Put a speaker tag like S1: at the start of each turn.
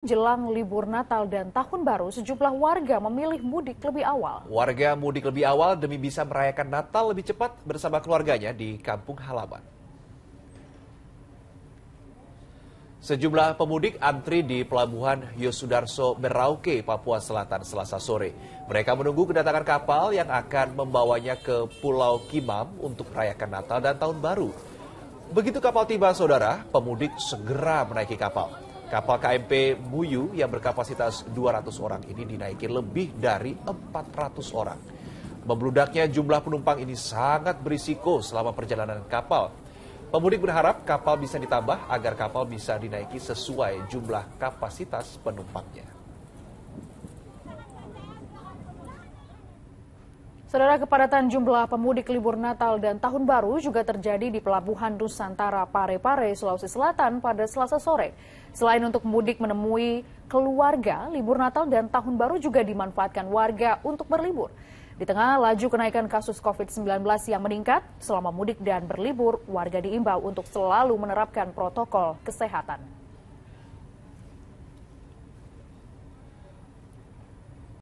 S1: Jelang libur Natal dan Tahun Baru, sejumlah warga memilih mudik lebih awal.
S2: Warga mudik lebih awal demi bisa merayakan Natal lebih cepat bersama keluarganya di kampung halaman. Sejumlah pemudik antri di pelabuhan Yosudarso Merauke, Papua Selatan selasa sore. Mereka menunggu kedatangan kapal yang akan membawanya ke Pulau Kimam untuk merayakan Natal dan Tahun Baru. Begitu kapal tiba, saudara, pemudik segera menaiki kapal. Kapal KMP Muyu yang berkapasitas 200 orang ini dinaiki lebih dari 400 orang. Membludaknya jumlah penumpang ini sangat berisiko selama perjalanan kapal. Pemudik berharap kapal bisa ditambah agar kapal bisa dinaiki sesuai jumlah kapasitas penumpangnya.
S1: Saudara kepadatan jumlah pemudik libur Natal dan Tahun Baru juga terjadi di Pelabuhan Nusantara Parepare, Sulawesi Selatan pada selasa sore. Selain untuk mudik menemui keluarga, libur Natal dan Tahun Baru juga dimanfaatkan warga untuk berlibur. Di tengah laju kenaikan kasus COVID-19 yang meningkat, selama mudik dan berlibur, warga diimbau untuk selalu menerapkan protokol kesehatan.